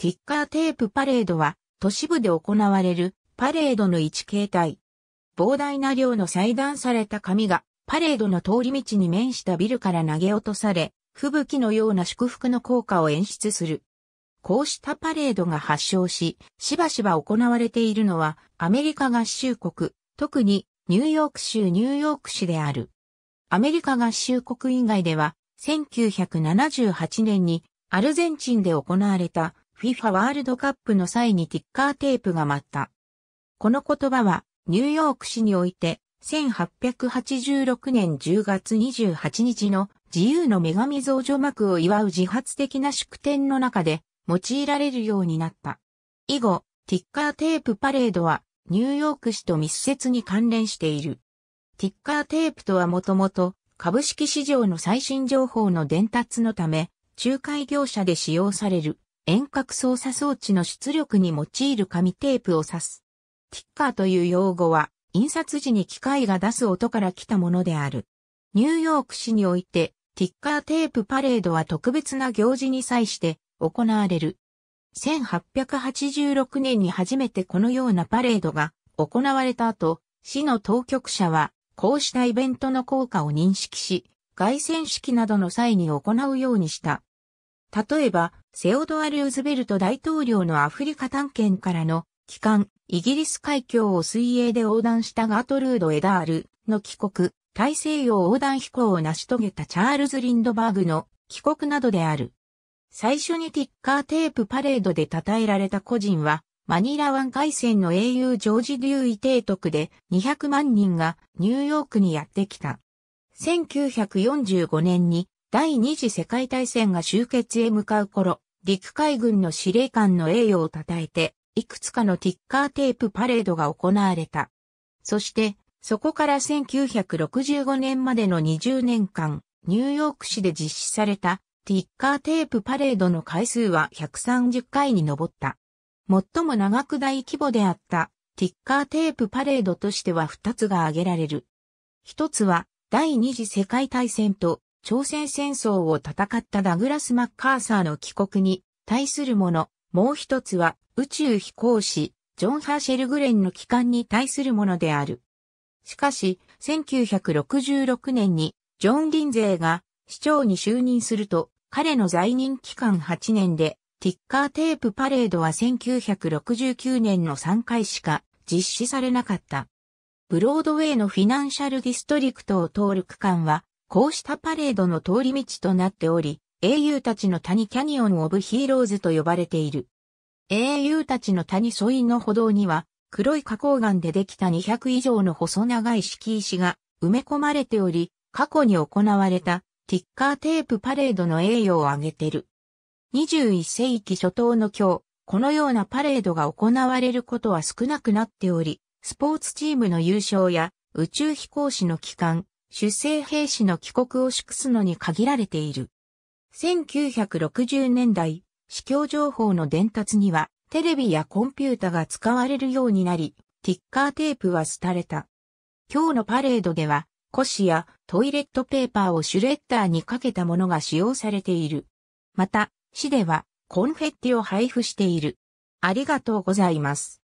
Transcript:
ティッカーテープパレードは都市部で行われるパレードの一形態。膨大な量の裁断された紙がパレードの通り道に面したビルから投げ落とされ、吹雪のような祝福の効果を演出する。こうしたパレードが発祥し、しばしば行われているのは、アメリカ合衆国、特にニューヨーク州ニューヨーク市である。アメリカ合衆国以外では、1978年にアルゼンチンで行われた FIFA ワールドカップの際にティッカーテープが舞った。この言葉は、ニューヨーク市において、1886年10月28日の自由の女神像女幕を祝う自発的な祝典の中で用いられるようになった。以後、ティッカーテープパレードはニューヨーク市と密接に関連している。ティッカーテープとはもともと株式市場の最新情報の伝達のため仲介業者で使用される遠隔操作装置の出力に用いる紙テープを指す。ティッカーという用語は、印刷時に機械が出す音から来たものである。ニューヨーク市において、ティッカーテープパレードは特別な行事に際して行われる。1886年に初めてこのようなパレードが行われた後、市の当局者は、こうしたイベントの効果を認識し、外旋式などの際に行うようにした。例えば、セオドア・ルーズベルト大統領のアフリカ探検からの帰還、イギリス海峡を水泳で横断したガートルード・エダールの帰国、大西洋横断飛行を成し遂げたチャールズ・リンドバーグの帰国などである。最初にティッカーテープパレードで称えられた個人は、マニラ湾海戦の英雄ジョージ・デューイ提督で200万人がニューヨークにやってきた。1945年に第二次世界大戦が終結へ向かう頃、陸海軍の司令官の栄誉を称えて、いくつかのティッカーテープパレードが行われた。そして、そこから1965年までの20年間、ニューヨーク市で実施されたティッカーテープパレードの回数は130回に上った。最も長く大規模であったティッカーテープパレードとしては2つが挙げられる。一つは第二次世界大戦と朝鮮戦争を戦ったダグラス・マッカーサーの帰国に対するもの、もう一つは宇宙飛行士、ジョン・ハーシェルグレンの帰還に対するものである。しかし、1966年にジョン・リンゼーが市長に就任すると、彼の在任期間8年で、ティッカーテープパレードは1969年の3回しか実施されなかった。ブロードウェイのフィナンシャルディストリクトを通る区間はこうしたパレードの通り道となっており、英雄たちの谷キャニオン・オブ・ヒーローズと呼ばれている。英雄たちの谷沿いの歩道には、黒い花崗岩でできた200以上の細長い敷石が埋め込まれており、過去に行われたティッカーテープパレードの栄誉を挙げてる。21世紀初頭の今日、このようなパレードが行われることは少なくなっており、スポーツチームの優勝や宇宙飛行士の帰還、出生兵士の帰国を祝すのに限られている。1960年代、司教情報の伝達には、テレビやコンピュータが使われるようになり、ティッカーテープは廃れた。今日のパレードでは、腰やトイレットペーパーをシュレッダーにかけたものが使用されている。また、市ではコンフェッティを配布している。ありがとうございます。